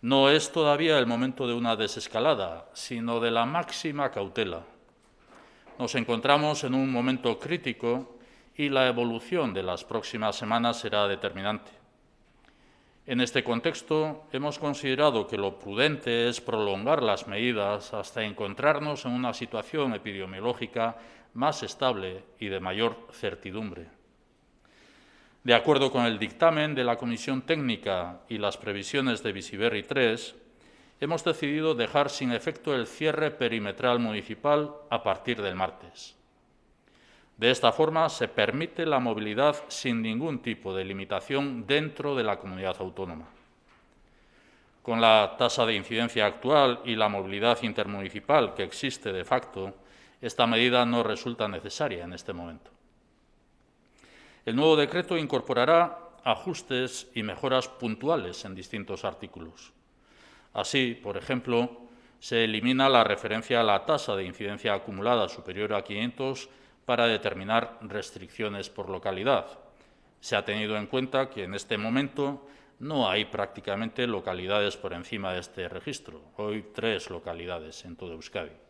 No es todavía el momento de una desescalada, sino de la máxima cautela. Nos encontramos en un momento crítico y la evolución de las próximas semanas será determinante. En este contexto, hemos considerado que lo prudente es prolongar las medidas hasta encontrarnos en una situación epidemiológica más estable y de mayor certidumbre. De acuerdo con el dictamen de la Comisión Técnica y las previsiones de Visiberri 3, hemos decidido dejar sin efecto el cierre perimetral municipal a partir del martes. De esta forma, se permite la movilidad sin ningún tipo de limitación dentro de la comunidad autónoma. Con la tasa de incidencia actual y la movilidad intermunicipal que existe de facto, esta medida no resulta necesaria en este momento. El nuevo decreto incorporará ajustes y mejoras puntuales en distintos artículos. Así, por ejemplo, se elimina la referencia a la tasa de incidencia acumulada superior a 500 para determinar restricciones por localidad. Se ha tenido en cuenta que en este momento no hay prácticamente localidades por encima de este registro, hoy tres localidades en todo Euskadi.